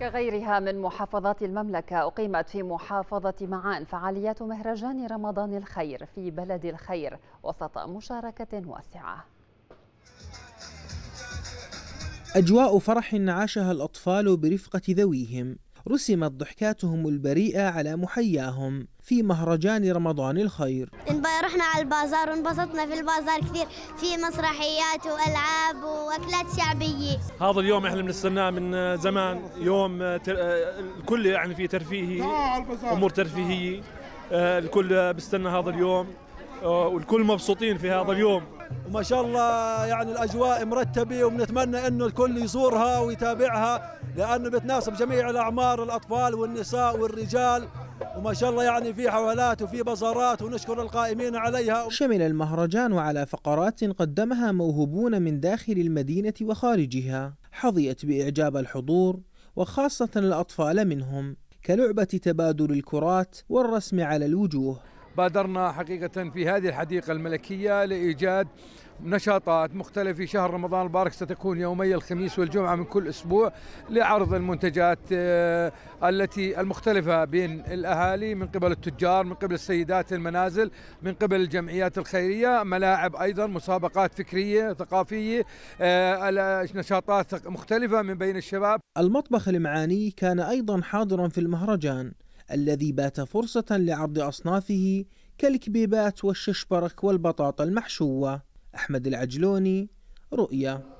كغيرها من محافظات المملكة أقيمت في محافظة معان فعاليات مهرجان رمضان الخير في بلد الخير وسط مشاركة واسعة أجواء فرح عاشها الأطفال برفقة ذويهم رسمت ضحكاتهم البريئة على محياهم في مهرجان رمضان الخير رحنا على البازار وانبسطنا في البازار كثير في مسرحيات وألعاب وأكلات شعبية هذا اليوم احنا بنستناه من زمان يوم آه، تر... آه، الكل يعني فيه ترفيهي أمور ترفيهية آه، الكل بيستنى هذا اليوم والكل مبسوطين في هذا اليوم وما شاء الله يعني الاجواء مرتبه وبنتمنى انه الكل يزورها ويتابعها لانه بتناسب جميع الاعمار الاطفال والنساء والرجال وما شاء الله يعني في حوالات وفي بازارات ونشكر القائمين عليها شمل المهرجان على فقرات قدمها موهوبون من داخل المدينه وخارجها حظيت باعجاب الحضور وخاصه الاطفال منهم كلعبه تبادل الكرات والرسم على الوجوه بادرنا حقيقة في هذه الحديقة الملكية لإيجاد نشاطات مختلفة في شهر رمضان المبارك ستكون يومي الخميس والجمعة من كل أسبوع لعرض المنتجات آه، التي المختلفة بين الأهالي من قبل التجار من قبل السيدات المنازل من قبل الجمعيات الخيرية ملاعب أيضا مسابقات فكرية ثقافية آه، نشاطات مختلفة من بين الشباب المطبخ المعاني كان أيضا حاضرا في المهرجان الذي بات فرصة لعرض أصنافه كالكبيبات والششبرك والبطاطا المحشوة أحمد العجلوني رؤيا